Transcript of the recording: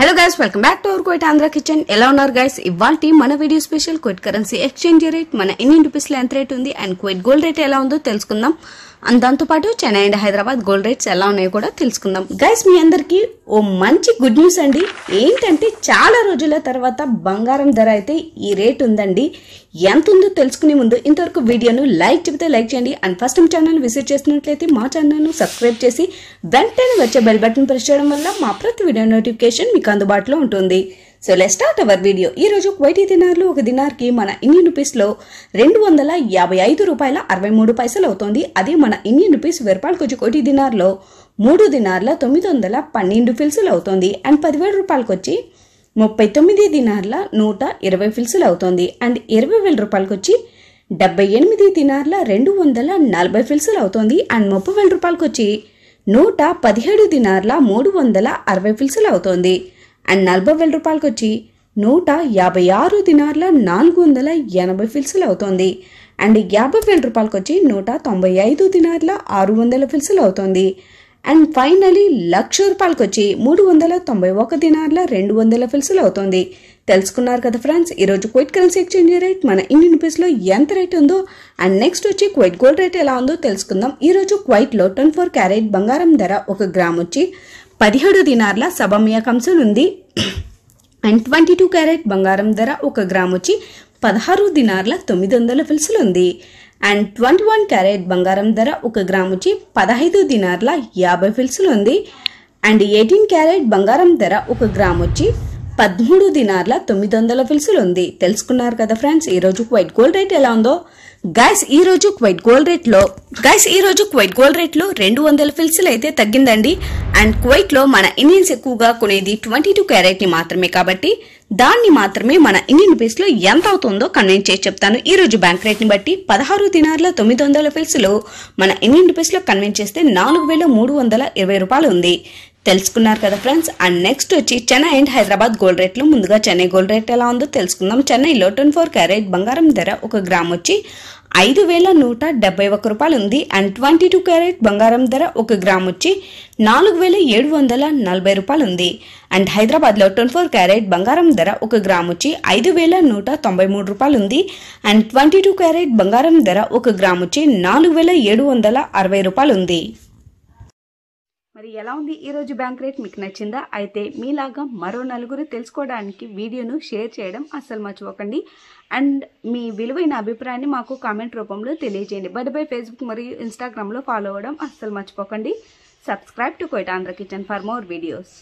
hello guys welcome back to our Kuwait Andhra kitchen ఎలా ఉన్నారు guys ఇవాళ మన video special Kuwait currency exchange rate మన ఇండియన్ రూపీస్లో ఎంత రేట్ ఉంది అండ్ కోయిట్ గోల్డ్ రేట్ ఎలా ఉందో తెలుసుకుందాం అండ్ దాంతోపాటు Chennai and Hyderabad gold rates ఎలా ఉన్నాయో కూడా తెలుసుకుందాం గైస్ మీ అందరికీ ఓ మంచి గుడ్ న్యూస్ అండి ఏంటంటే చాలా రోజుల తర్వాత బంగారం ధర అయితే ఈ రేట్ ఉందండి ఎంత ఉందో తెలుసుకునే ముందు ఇంతవరకు వీడియోను లైక్ చెబితే లైక్ చేయండి and first time channel visit చేసినట్లయితే మా ఛానల్ను సబ్స్క్రైబ్ చేసి వెంటనే వచ్చే బెల్ బటన్ ప్రెస్ చేయడం వల్ల మా ప్రతి వీడియో నోటిఫికేషన్ మీకు అందుబాటులో ఉంటుంది so let start our video ఈ రోజు క్వైటీ దినార్లు ఒక దినార్కి మన ఇండియన్ రూపీస్లో రెండు వందల యాభై ఐదు రూపాయల అరవై మూడు పైసలు అవుతోంది అదే మన ఇండియన్ రూపీస్ వెరపాలకొచ్చి కోటి దినార్లో మూడు దినార్ల తొమ్మిది వందల పన్నెండు ఫిల్సులు అవుతోంది అండ్ పదివేల రూపాయలకు వచ్చి ముప్పై తొమ్మిది దినార్ల నూట ఇరవై ఫిల్సులు అవుతోంది అండ్ ఇరవై వేల రూపాయలకు వచ్చి డెబ్బై ఎనిమిది దినార్ల రెండు వందల నలభై ఫిల్సులు అవుతోంది అండ్ ముప్పై వేల రూపాయలకు వచ్చి నూట పదిహేడు దినార్ల మూడు వందల అరవై ఫిల్సులు అవుతోంది అండ్ నలభై వేల రూపాయలకు వచ్చి నూట యాభై ఆరు దినార్ల నాలుగు వందల ఎనభై ఫిల్సులు అవుతోంది అండ్ యాభై వేల రూపాయలకు వచ్చి నూట తొంభై ఐదు దినార్ల ఆరు వందల ఫిల్సులు అవుతోంది అండ్ ఫైనలీ లక్ష రూపాయలకు వచ్చి మూడు వందల తొంభై ఒక దినార్ల రెండు వందల ఫిల్సులు అవుతోంది తెలుసుకున్నారు కదా ఫ్రెండ్స్ ఈరోజు క్వైట్ కరెన్సీ ఎక్స్చేంజ్ రేట్ మన ఇండియన్ రూపీస్లో ఎంత రేట్ ఉందో అండ్ నెక్స్ట్ వచ్చి క్వైట్ గోల్డ్ రేట్ ఎలా ఉందో తెలుసుకుందాం ఈరోజు క్వైట్లో ట్వంటీ ఫోర్ క్యారెట్ బంగారం ధర ఒక గ్రామ్ వచ్చి పదిహేడు దినార్ల సబమియా కంసులు ఉంది అండ్ ట్వంటీ టూ క్యారెట్ బంగారం ధర ఒక గ్రామ్ వచ్చి పదహారు దినార్ల తొమ్మిది వందల ఫిల్సులు ఉంది అండ్ ట్వంటీ వన్ క్యారెట్ బంగారం ధర ఒక గ్రామ్ వచ్చి పదహైదు దినార్ల యాభై ఫిల్సులు ఉంది అండ్ ఎయిటీన్ క్యారెట్ బంగారం ధర ఒక గ్రామ్ వచ్చి పదమూడు దినార్ల తొమ్మిది వందల ఫిల్సులు ఉంది తెలుసుకున్నారు కదా ఫ్రెండ్స్ ఈ రోజు క్వైట్ గోల్డ్ రేట్ ఎలా ఉందో గైస్ ఈ రోజు క్వైట్ గోల్డ్ రేట్లో గైస్ ఈ రోజు క్వైట్ గోల్డ్ లో రెండు వందల ఫిల్సులు అయితే తగ్గిందండి అండ్ క్వైట్లో మన ఇండియన్స్ ఎక్కువగా కొనేది ట్వంటీ టూ క్యారెట్ని మాత్రమే కాబట్టి దాన్ని మాత్రమే మన ఇండియన్ లో ఎంత అవుతుందో కన్వెంట్ చేసి చెప్తాను ఈ రోజు బ్యాంక్ రేట్ని బట్టి పదహారు దినార్ల తొమ్మిది వందల ఫిల్సులు మన ఇండియన్ రూపీస్లో కన్వెంట్ చేస్తే నాలుగు వేల మూడు వందల ఇరవై రూపాయలు ఉంది తెలుసుకున్నారు కదా ఫ్రెండ్స్ అండ్ నెక్స్ట్ వచ్చి చెన్నై అండ్ హైదరాబాద్ గోల్డ్ రేట్లు ముందుగా చెన్నై గోల్డ్ రేట్ ఎలా ఉందో తెలుసుకుందాం చెన్నైలో ట్వంటీ ఫోర్ క్యారెట్ బంగారం ధర ఒక గ్రామ్ వచ్చి ఐదు వేల నూట డెబ్బై ఒక్క రూపాయలు ఉంది అండ్ ట్వంటీ టూ క్యారెట్ బంగారం ధర ఒక గ్రామ్ వచ్చి నాలుగు వేల ఏడు వందల నలభై రూపాయలు ఉంది అండ్ హైదరాబాద్లో ట్వంటీ ఫోర్ క్యారెట్ బంగారం ధర ఒక గ్రామ్ వచ్చి ఐదు వేల నూట తొంభై మూడు రూపాయలు ఉంది అండ్ ట్వంటీ టూ క్యారెట్ బంగారం ధర ఒక గ్రామ్ వచ్చి నాలుగు వేల ఏడు వందల అరవై రూపాయలు ఉంది మరి ఎలా ఉంది ఈరోజు బ్యాంక్ రేట్ మీకు నచ్చిందా అయితే మీలాగా మరో నలుగురు తెలుసుకోవడానికి వీడియోను షేర్ చేయడం అస్సలు మర్చిపోకండి అండ్ మీ విలువైన అభిప్రాయాన్ని మాకు కామెంట్ రూపంలో తెలియజేయండి బట్ బై ఫేస్బుక్ మరియు ఇన్స్టాగ్రామ్లో ఫాలో అవ్వడం అస్సలు మర్చిపోకండి subscribe to Kuwait Andhra kitchen for more videos